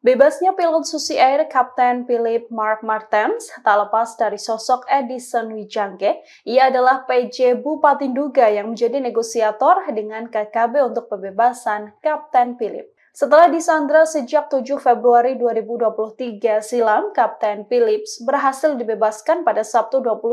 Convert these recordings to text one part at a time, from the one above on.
Bebasnya pilot Susi Air, Kapten Philip Mark Martens, tak lepas dari sosok Edison Wijangke. Ia adalah PJ Bupati Duga yang menjadi negosiator dengan KKB untuk pembebasan Kapten Philip. Setelah disandra sejak 7 Februari 2023 silam, Kapten Phillips berhasil dibebaskan pada Sabtu 21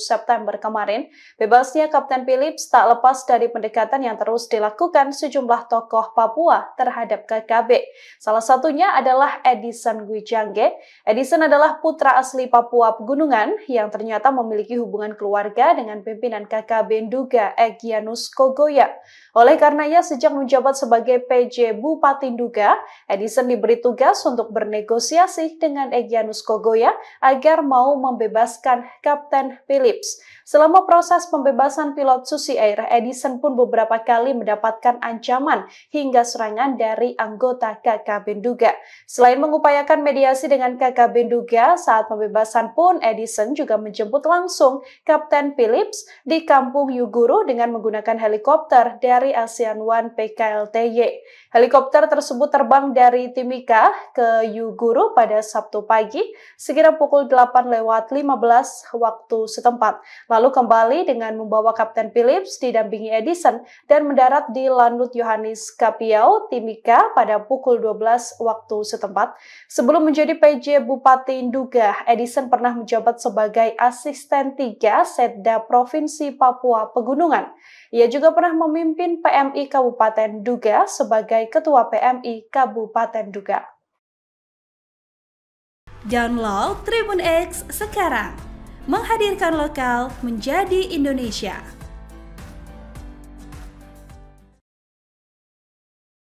September kemarin. Bebasnya Kapten Phillips tak lepas dari pendekatan yang terus dilakukan sejumlah tokoh Papua terhadap KKB. Salah satunya adalah Edison Gwijangge. Edison adalah putra asli Papua Pegunungan yang ternyata memiliki hubungan keluarga dengan pimpinan KKB Nduga Egyanus Kogoya. Oleh karenanya, sejak menjabat sebagai PJ Bupati Bupati Nduga, Edison diberi tugas untuk bernegosiasi dengan Egyanus Kogoya agar mau membebaskan Kapten Phillips. Selama proses pembebasan pilot Susi Air, Edison pun beberapa kali mendapatkan ancaman hingga serangan dari anggota KKB Duga. Selain mengupayakan mediasi dengan KKB Benduga saat pembebasan pun Edison juga menjemput langsung Kapten Phillips di kampung Yuguru dengan menggunakan helikopter dari ASEAN One PKLTY. Helikopter Helikopter tersebut terbang dari Timika ke Yuguru pada Sabtu pagi sekitar pukul 8 lewat 15 waktu setempat. Lalu kembali dengan membawa Kapten Phillips didampingi Edison dan mendarat di Lanut Yohanes Kapiau, Timika pada pukul 12 waktu setempat. Sebelum menjadi PJ Bupati Nduga, Edison pernah menjabat sebagai asisten 3 Setda Provinsi Papua Pegunungan. Ia juga pernah memimpin PMI Kabupaten Duga sebagai Ketua PMI Kabupaten Duga. Download Tribun X sekarang, menghadirkan lokal menjadi Indonesia.